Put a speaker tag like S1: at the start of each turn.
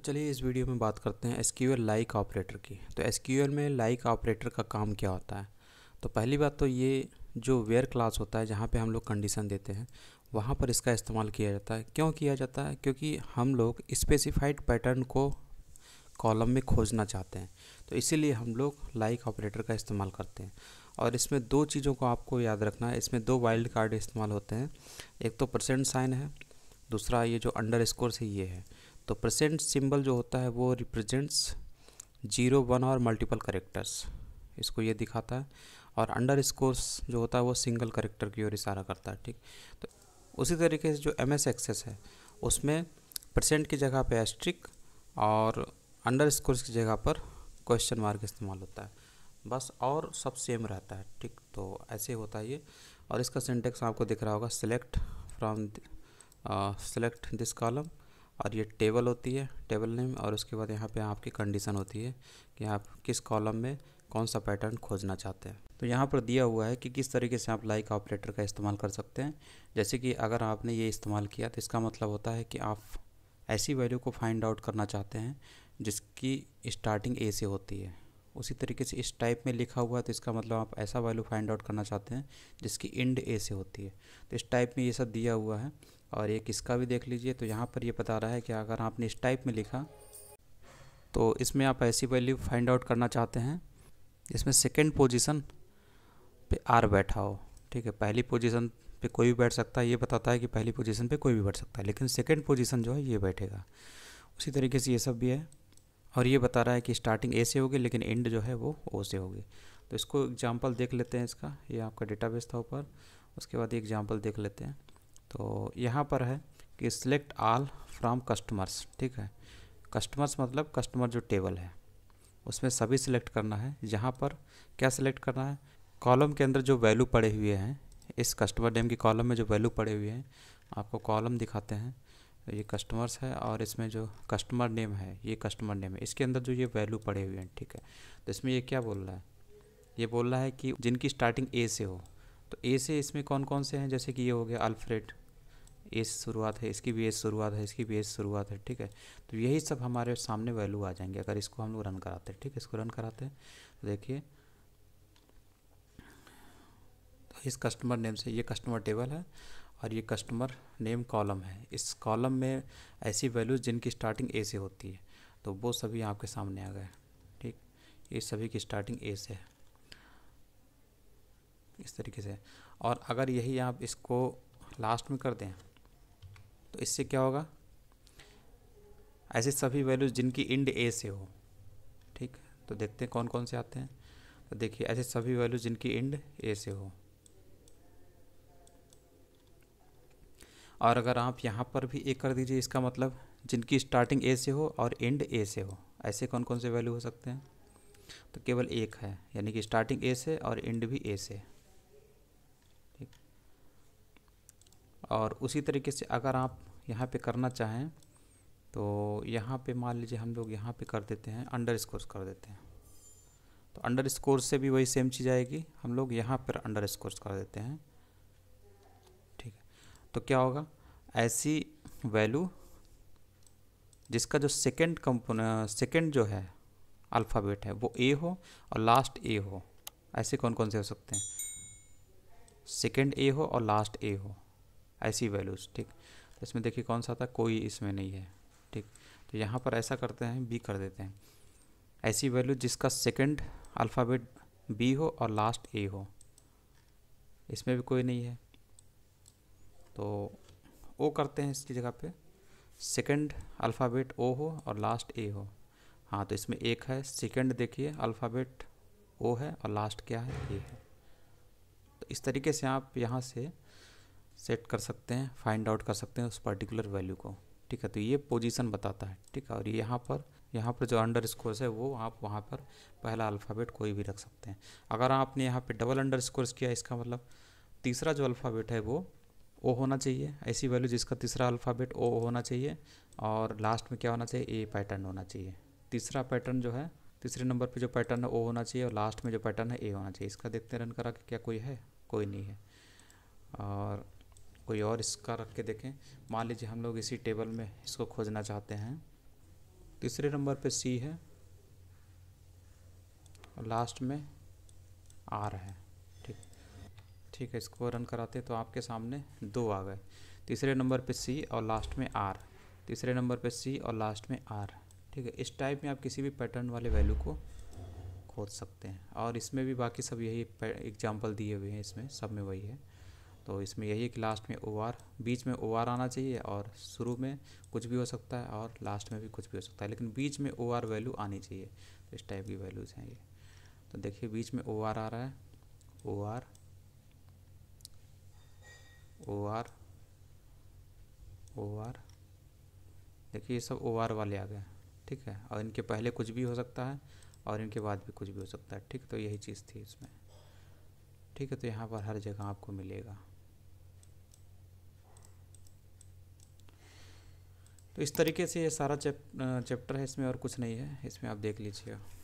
S1: तो चलिए इस वीडियो में बात करते हैं S Q L like operator की तो एस क्यू एल में लाइक ऑपरेटर का काम क्या होता है तो पहली बात तो ये जो वेयर क्लास होता है जहाँ पे हम लोग कंडीशन देते हैं वहाँ पर इसका इस्तेमाल किया जाता है क्यों किया जाता है क्योंकि हम लोग स्पेसिफाइड पैटर्न को कॉलम में खोजना चाहते हैं तो इसीलिए हम लोग लाइक ऑपरेटर का इस्तेमाल करते हैं और इसमें दो चीज़ों को आपको याद रखना है इसमें दो वाइल्ड कार्ड इस्तेमाल होते हैं एक तो परसेंट साइन है दूसरा ये जो अंडर स्कोर से ये है तो प्रेजेंट सिंबल जो होता है वो रिप्रेजेंट्स जीरो वन और मल्टीपल करेक्टर्स इसको ये दिखाता है और अंडर स्कोर्स जो होता है वो सिंगल करेक्टर की ओर इशारा करता है ठीक तो उसी तरीके से जो एम एस एक्सेस है उसमें परसेंट की जगह पर एस्ट्रिक और अंडर स्कोर्स की जगह पर क्वेश्चन मार्क इस्तेमाल होता है बस और सब सेम रहता है ठीक तो ऐसे होता है ये और इसका सिंटेक्स आपको दिख रहा होगा select from select this column और ये टेबल होती है टेबल नेम और उसके बाद यहाँ पे आपकी कंडीशन होती है कि आप किस कॉलम में कौन सा पैटर्न खोजना चाहते हैं तो यहाँ पर दिया हुआ है कि किस तरीके से आप लाइक ऑपरेटर का इस्तेमाल कर सकते हैं जैसे कि अगर आपने ये इस्तेमाल किया तो इसका मतलब होता है कि आप ऐसी वैल्यू को फाइंड आउट करना चाहते हैं जिसकी स्टार्टिंग ए से होती है उसी तरीके से इस टाइप में लिखा हुआ है तो इसका मतलब आप ऐसा वैल्यू फाइंड आउट करना चाहते हैं जिसकी इंड ए से होती है तो इस टाइप में ये सब दिया हुआ है और एक इसका भी देख लीजिए तो यहाँ पर ये बता रहा है कि अगर आपने इस टाइप में लिखा तो इसमें आप ऐसी वैल्यू फाइंड आउट करना चाहते हैं इसमें सेकेंड पोजिशन पे आर बैठा हो ठीक है पहली पोजिशन पे कोई भी बैठ सकता है ये बताता है कि पहली पोजीशन पे कोई भी बैठ सकता है लेकिन सेकंड पोजीशन जो है ये बैठेगा उसी तरीके से ये सब भी है और ये बता रहा है कि स्टार्टिंग ए से होगी लेकिन एंड जो है वो ओ से होगी तो इसको एग्जाम्पल देख लेते हैं इसका ये आपका डेटाबेस था ऊपर उसके बाद एग्जाम्पल देख लेते हैं तो यहाँ पर है कि सिलेक्ट आल फ्राम कस्टमर्स ठीक है कस्टमर्स मतलब कस्टमर जो टेबल है उसमें सभी सिलेक्ट करना है यहाँ पर क्या सिलेक्ट करना है कॉलम के अंदर जो वैल्यू पड़े हुए हैं इस कस्टमर नेम की कॉलम में जो वैल्यू पड़े हुए हैं आपको कॉलम दिखाते हैं तो ये कस्टमर्स है और इसमें जो कस्टमर नेम है ये कस्टमर नेम है इसके अंदर जो ये वैल्यू पड़े हुए हैं ठीक है तो इसमें ये क्या बोल रहा है ये बोल रहा है कि जिनकी स्टार्टिंग ए से हो तो ए से इसमें कौन कौन से हैं जैसे कि ये हो गया अल्फ्रेड ए से शुरुआत है इसकी भी ए से शुरुआत है इसकी भी ए से शुरुआत है ठीक है तो यही सब हमारे सामने वैल्यू आ जाएंगे अगर इसको हम लोग रन कराते हैं ठीक है इसको रन कराते हैं तो देखिए तो इस कस्टमर नेम से ये कस्टमर टेबल है और ये कस्टमर नेम कॉलम है इस कॉलम में ऐसी वैल्यूज़ जिनकी स्टार्टिंग ए से होती है तो वो सभी आपके सामने आ गए ठीक ये सभी की स्टार्टिंग ए से है इस तरीके से और अगर यही आप इसको लास्ट में कर दें तो इससे क्या होगा ऐसे सभी वैल्यूज जिनकी इंड ए से हो ठीक तो देखते हैं कौन कौन से आते हैं तो देखिए ऐसे सभी वैल्यूज जिनकी इंड ए से हो और अगर आप यहाँ पर भी एक कर दीजिए इसका मतलब जिनकी स्टार्टिंग ए से हो और एंड ए से हो ऐसे कौन कौन से वैल्यू हो सकते हैं तो केवल एक है यानी कि स्टार्टिंग ए से और एंड भी ए से है और उसी तरीके से अगर आप यहाँ पे करना चाहें तो यहाँ पे मान लीजिए हम लोग यहाँ पे कर देते हैं अंडर स्कोर कर देते हैं तो अंडर स्कोर से भी वही सेम चीज़ आएगी हम लोग यहाँ पर अंडर स्कोर कर देते हैं ठीक है तो क्या होगा ऐसी वैल्यू जिसका जो सेकेंड कंपोन सेकेंड जो है अल्फ़ाबेट है वो ए हो और लास्ट ए हो ऐसे कौन कौन से हो सकते हैं सेकेंड ए हो और लास्ट ए हो ऐसी वैल्यूज़ ठीक तो इसमें देखिए कौन सा था कोई इसमें नहीं है ठीक तो यहाँ पर ऐसा करते हैं बी कर देते हैं ऐसी वैल्यू जिसका सेकंड अल्फ़ाबेट बी हो और लास्ट ए हो इसमें भी कोई नहीं है तो ओ करते हैं इसकी जगह पे सेकंड अल्फ़ाबेट ओ हो और लास्ट ए हो हाँ तो इसमें एक है सेकंड देखिए अल्फ़ाबेट ओ है और लास्ट क्या है ए है तो इस तरीके से आप यहाँ से सेट कर सकते हैं फाइंड आउट कर सकते हैं उस पर्टिकुलर वैल्यू को ठीक है तो ये पोजीशन बताता है ठीक है और यहाँ पर यहाँ पर जो अंडर स्कोर्स है वो आप वहाँ पर पहला अल्फ़ाबेट कोई भी रख सकते हैं अगर आपने यहाँ पे डबल अंडर स्कोर्स किया इसका मतलब तीसरा जो अल्फ़ाबेट है वो ओ होना चाहिए ऐसी वैल्यू जिसका तीसरा अल्फ़ाबेट ओ होना चाहिए और लास्ट में क्या होना चाहिए ए पैटर्न होना चाहिए तीसरा पैटर्न जो है तीसरे नंबर पे जो पैटर्न है ओ होना चाहिए और लास्ट में जो पैटर्न है ए होना चाहिए इसका देखते रन करा कि क्या कोई है कोई नहीं है और कोई और इसका रख के देखें मान लीजिए हम लोग इसी टेबल में इसको खोजना चाहते हैं तीसरे नंबर पे सी है और लास्ट में आर है ठीक ठीक है इसको रन कराते तो आपके सामने दो आ गए तीसरे नंबर पे सी और लास्ट में आर तीसरे नंबर पे सी और लास्ट में आर ठीक है इस टाइप में आप किसी भी पैटर्न वाले वैल्यू को खोज सकते हैं और इसमें भी बाकी सब यही एग्जाम्पल दिए हुए हैं इसमें सब में वही है तो इसमें यही है कि लास्ट में ओ आर बीच में ओ आर आना चाहिए और शुरू में कुछ भी हो सकता है और लास्ट में भी कुछ भी हो सकता है लेकिन बीच में ओ आर वैल्यू आनी चाहिए तो इस टाइप की वैल्यूज़ हैं ये तो देखिए बीच में ओ आर आ रहा है O R O R O R देखिए ये सब ओ आर वाले आ गए ठीक है और इनके पहले कुछ भी हो सकता है और इनके बाद भी कुछ भी हो सकता है ठीक तो यही चीज़ थी इसमें ठीक है तो यहाँ पर हर जगह आपको मिलेगा तो इस तरीके से ये सारा चैप चैप्टर है इसमें और कुछ नहीं है इसमें आप देख लीजिएगा